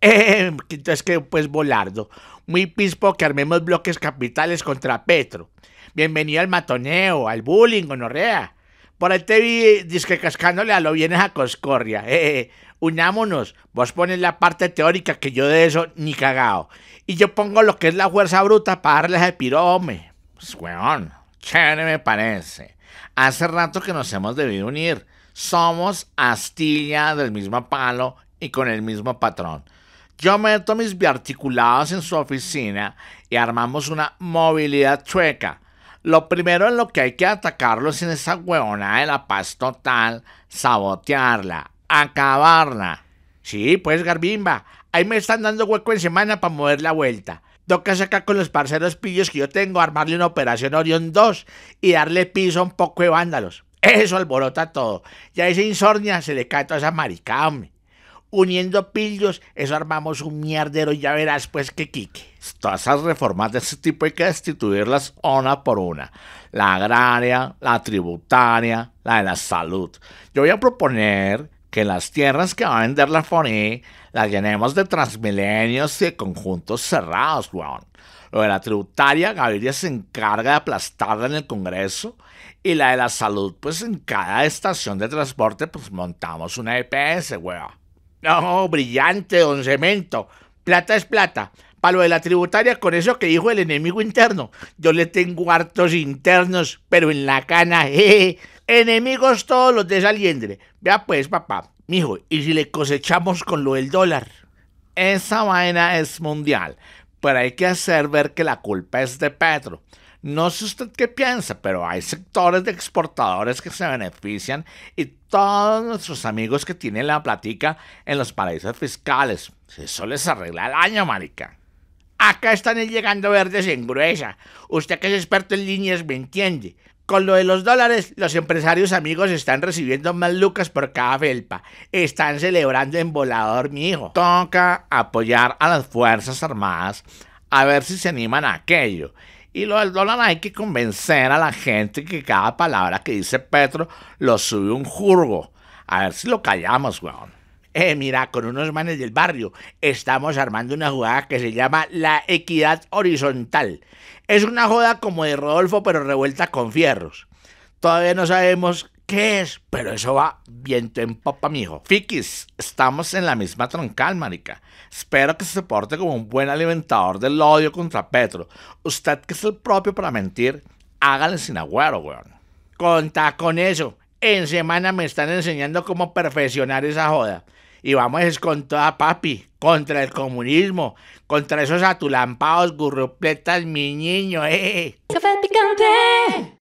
Eh, entonces que pues volardo. Muy pispo que armemos bloques capitales contra Petro. Bienvenido al matoneo, al bullying, gonorrea. Por el te vi disque cascándole a lo vienes a Coscorria. Eh, eh, eh, unámonos, vos pones la parte teórica que yo de eso ni cagao. Y yo pongo lo que es la fuerza bruta para darles el pirome. Pues, chévere me parece. Hace rato que nos hemos debido unir. Somos astilla del mismo palo y con el mismo patrón. Yo meto mis biarticulados en su oficina y armamos una movilidad chueca. Lo primero en lo que hay que atacarlo en esa huevona de la paz total, sabotearla, acabarla. Sí, pues Garbimba, ahí me están dando hueco en semana para mover la vuelta. Toca sacar con los parceros pillos que yo tengo, armarle una operación Orion 2 y darle piso a un poco de vándalos. Eso alborota todo. Ya esa insornia se le cae toda esa maricada, uniendo pillos, eso armamos un mierdero y ya verás pues que quique. Todas esas reformas de ese tipo hay que destituirlas una por una. La agraria, la tributaria, la de la salud. Yo voy a proponer que las tierras que va a vender la FONI las llenemos de transmilenios y de conjuntos cerrados, weón. Lo de la tributaria, Gaviria se encarga de aplastarla en el Congreso. Y la de la salud, pues en cada estación de transporte, pues montamos una EPS, weón. No, brillante, don Cemento. Plata es plata. Para lo de la tributaria, con eso que dijo el enemigo interno. Yo le tengo hartos internos, pero en la cana, jeje. Enemigos todos los de liendre. Vea pues, papá, mijo, y si le cosechamos con lo del dólar. Esa vaina es mundial, pero hay que hacer ver que la culpa es de Petro. No sé usted qué piensa, pero hay sectores de exportadores que se benefician y todos nuestros amigos que tienen la platica en los paraísos fiscales. Eso les arregla el año, marica. Acá están llegando verdes en gruesa. Usted que es experto en líneas me entiende. Con lo de los dólares, los empresarios amigos están recibiendo más lucas por cada felpa. Están celebrando en volador, mi hijo. Toca apoyar a las Fuerzas Armadas a ver si se animan a aquello. Y lo del dólar hay que convencer a la gente que cada palabra que dice Petro lo sube un jurgo. A ver si lo callamos, weón. Eh, mira, con unos manes del barrio estamos armando una jugada que se llama la equidad horizontal. Es una joda como de Rodolfo pero revuelta con fierros. Todavía no sabemos qué es, pero eso va viento en popa, mijo. Fikis, estamos en la misma troncal, marica. Espero que se porte como un buen alimentador del odio contra Petro. Usted que es el propio para mentir, hágale sin agüero, weón. Conta con eso. En semana me están enseñando cómo perfeccionar esa joda. Y vamos es con toda papi, contra el comunismo, contra esos atulampados, gurrupletas, mi niño, eh. Café picante.